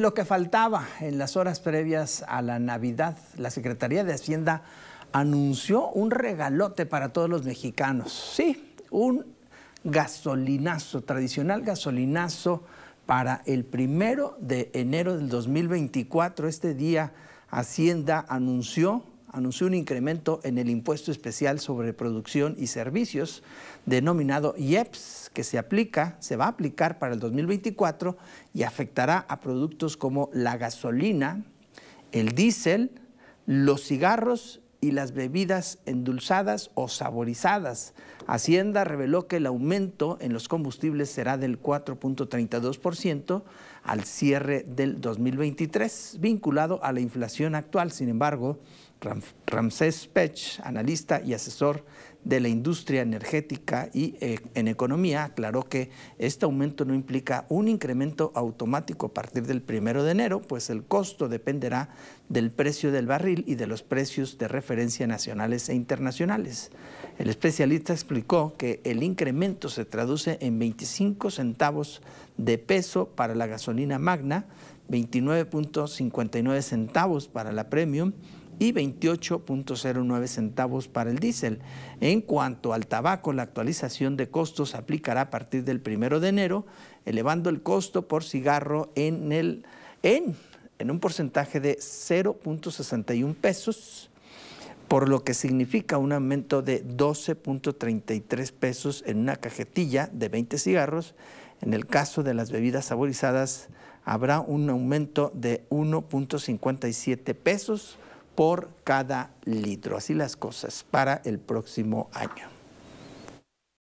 lo que faltaba en las horas previas a la Navidad. La Secretaría de Hacienda anunció un regalote para todos los mexicanos. Sí, un gasolinazo, tradicional gasolinazo para el primero de enero del 2024. Este día Hacienda anunció anunció un incremento en el impuesto especial sobre producción y servicios, denominado IEPS, que se aplica, se va a aplicar para el 2024 y afectará a productos como la gasolina, el diésel, los cigarros y las bebidas endulzadas o saborizadas. Hacienda reveló que el aumento en los combustibles será del 4.32% al cierre del 2023, vinculado a la inflación actual. Sin embargo, Ramsés Pech, analista y asesor de la industria energética y eh, en economía, aclaró que este aumento no implica un incremento automático a partir del primero de enero, pues el costo dependerá del precio del barril y de los precios de referencia nacionales e internacionales. El especialista explicó que el incremento se traduce en 25 centavos de peso para la gasolina magna, 29.59 centavos para la premium, y 28.09 centavos para el diésel. En cuanto al tabaco, la actualización de costos aplicará a partir del primero de enero, elevando el costo por cigarro en, el, en, en un porcentaje de 0.61 pesos por lo que significa un aumento de 12.33 pesos en una cajetilla de 20 cigarros. En el caso de las bebidas saborizadas, habrá un aumento de 1.57 pesos por cada litro. Así las cosas para el próximo año.